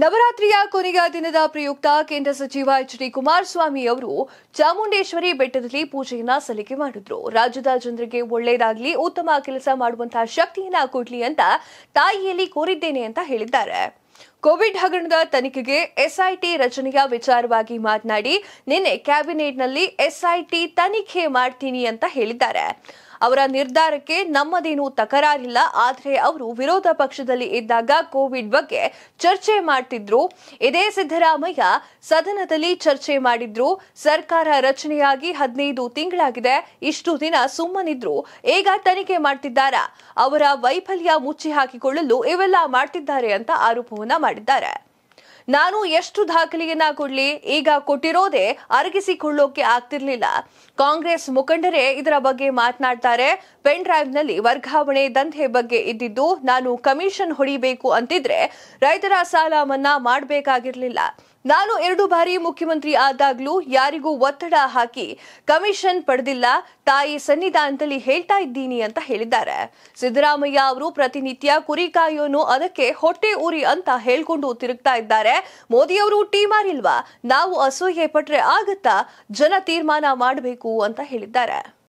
ನವರಾತ್ರಿಯ ಕೊನೆಯ ದಿನದ ಪ್ರಯುಕ್ತ ಕೇಂದ್ರ ಸಚಿವ ಎಚ್ ಡಿ ಕುಮಾರಸ್ವಾಮಿ ಅವರು ಚಾಮುಂಡೇಶ್ವರಿ ಬೆಟ್ಟದಲ್ಲಿ ಪೂಜೆಯನ್ನ ಸಲ್ಲಿಕೆ ಮಾಡಿದ್ರು ರಾಜ್ಯದ ಜನರಿಗೆ ಒಳ್ಳೆಯದಾಗಲಿ ಉತ್ತಮ ಕೆಲಸ ಮಾಡುವಂತಹ ಶಕ್ತಿಯನ್ನ ಕೊಡ್ಲಿ ಅಂತ ತಾಯಿಯಲ್ಲಿ ಕೋರಿದ್ದೇನೆ ಅಂತ ಹೇಳಿದ್ದಾರೆ ಕೋವಿಡ್ ಹಗರಣದ ತನಿಖೆಗೆ ಎಸ್ಐಟಿ ರಚನೆಯ ವಿಚಾರವಾಗಿ ಮಾತನಾಡಿ ನಿನ್ನೆ ಕ್ಯಾಬಿನೆಟ್ನಲ್ಲಿ ಎಸ್ಐಟಿ ತನಿಖೆ ಮಾಡ್ತೀನಿ ಅಂತ ಹೇಳಿದ್ದಾರೆ ಅವರ ನಿರ್ಧಾರಕ್ಕೆ ನಮ್ಮದೇನು ತಕರಾರಿಲ್ಲ ಆದರೆ ಅವರು ವಿರೋಧ ಪಕ್ಷದಲ್ಲಿ ಇದ್ದಾಗ ಕೋವಿಡ್ ಬಗ್ಗೆ ಚರ್ಚೆ ಮಾಡ್ತಿದ್ರು ಇದೇ ಸಿದ್ದರಾಮಯ್ಯ ಸದನದಲ್ಲಿ ಚರ್ಚೆ ಮಾಡಿದ್ರು ಸರ್ಕಾರ ರಚನೆಯಾಗಿ ಹದಿನೈದು ತಿಂಗಳಾಗಿದೆ ಇಷ್ಟು ದಿನ ಸುಮ್ಮನಿದ್ರು ಈಗ ತನಿಖೆ ಮಾಡ್ತಿದ್ದಾರಾ ಅವರ ವೈಫಲ್ಯ ಮುಚ್ಚಿ ಹಾಕಿಕೊಳ್ಳಲು ಇವೆಲ್ಲ ಮಾಡ್ತಿದ್ದಾರೆ ಅಂತ ಆರೋಪವನ್ನ ಮಾಡಿದ್ದಾರೆ ನಾನು ಎಷ್ಟು ದಾಖಲೆಯನ್ನ ಕೊಡ್ಲಿ ಈಗ ಕೊಟ್ಟಿರೋದೇ ಅರಗಿಸಿಕೊಳ್ಳೋಕೆ ಆಗ್ತಿರ್ಲಿಲ್ಲ ಕಾಂಗ್ರೆಸ್ ಮುಖಂಡರೇ ಇದರ ಬಗ್ಗೆ ಮಾತನಾಡ್ತಾರೆ ಪೆನ್ ಡ್ರೈವ್ನಲ್ಲಿ ವರ್ಗಾವಣೆ ದಂಧೆ ಬಗ್ಗೆ ಇದ್ದಿದ್ದು ನಾನು ಕಮಿಷನ್ ಹೊಡಿಬೇಕು ಅಂತಿದ್ರೆ ರೈತರ ಸಾಲ ಮನ್ನಾ ಮಾಡಬೇಕಾಗಿರಲಿಲ್ಲ ನಾನು ಎರಡು ಬಾರಿ ಮುಖ್ಯಮಂತ್ರಿ ಆದಾಗ್ಲೂ ಯಾರಿಗೂ ಒತ್ತಡ ಹಾಕಿ ಕಮಿಷನ್ ಪಡೆದಿಲ್ಲ ತಾಯಿ ಸನ್ನಿಧಾನದಲ್ಲಿ ಹೇಳ್ತಾ ಇದ್ದೀನಿ ಅಂತ ಹೇಳಿದ್ದಾರೆ ಸಿದ್ದರಾಮಯ್ಯ ಅವರು ಪ್ರತಿನಿತ್ಯ ಕುರಿ ಕಾಯೋನು ಅದಕ್ಕೆ ಹೊಟ್ಟೆ ಉರಿ ಅಂತ ಹೇಳ್ಕೊಂಡು ತಿರುಗ್ತಾ ಇದ್ದಾರೆ ಮೋದಿಯವರು ಅವರು ಟೀ ಮಾರಿಲ್ವಾ ನಾವು ಅಸೂಯೆ ಪಟ್ರೆ ಆಗತ್ತಾ ಜನ ತೀರ್ಮಾನ ಮಾಡಬೇಕು ಅಂತ ಹೇಳಿದ್ದಾರೆ